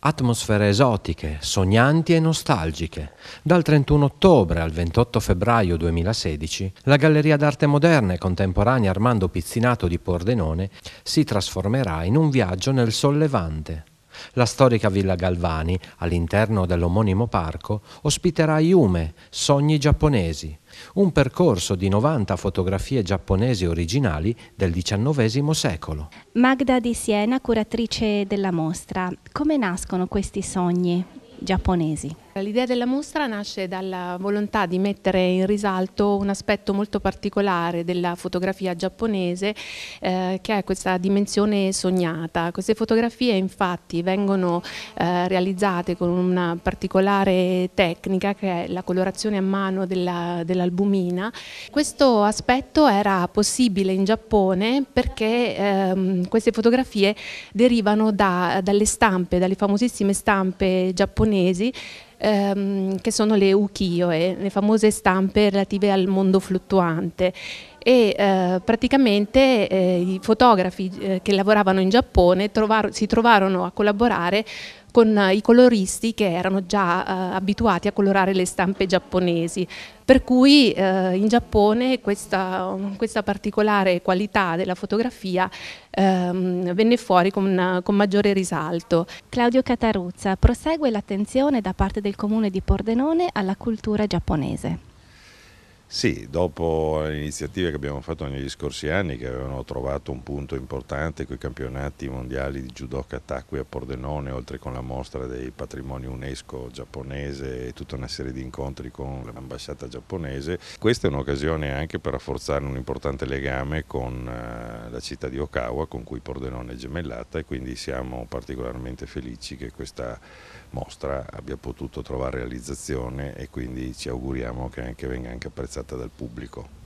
atmosfere esotiche, sognanti e nostalgiche. Dal 31 ottobre al 28 febbraio 2016, la Galleria d'arte moderna e contemporanea Armando Pizzinato di Pordenone si trasformerà in un viaggio nel Sollevante. La storica Villa Galvani, all'interno dell'omonimo parco, ospiterà Yume, Sogni giapponesi, un percorso di 90 fotografie giapponesi originali del XIX secolo. Magda di Siena, curatrice della mostra, come nascono questi sogni giapponesi? L'idea della mostra nasce dalla volontà di mettere in risalto un aspetto molto particolare della fotografia giapponese eh, che è questa dimensione sognata. Queste fotografie infatti vengono eh, realizzate con una particolare tecnica che è la colorazione a mano dell'albumina. Dell Questo aspetto era possibile in Giappone perché ehm, queste fotografie derivano da, dalle stampe, dalle famosissime stampe giapponesi ehm, che sono le ukiyo-e, le famose stampe relative al mondo fluttuante e eh, praticamente eh, i fotografi eh, che lavoravano in Giappone trovar si trovarono a collaborare con eh, i coloristi che erano già eh, abituati a colorare le stampe giapponesi. Per cui in Giappone questa, questa, particolare qualità della fotografia ehm, venne fuori con, con maggiore risalto. Claudio Cataruzza prosegue l'attenzione da parte del comune di Pordenone alla cultura giapponese. Sì, dopo le iniziative che abbiamo fatto negli scorsi anni, che avevano trovato un punto importante con i campionati mondiali di judoka Takui a Pordenone, oltre con la mostra dei patrimoni UNESCO giapponese e tutta una serie di incontri con l'ambasciata giapponese, questa è un'occasione anche per rafforzare un importante legame con eh, la città di Okawa, con cui Pordenone è gemellata, e quindi siamo particolarmente felici che questa mostra abbia potuto trovare realizzazione e quindi ci auguriamo che anche venga anche apprezzata apprezzata dal pubblico.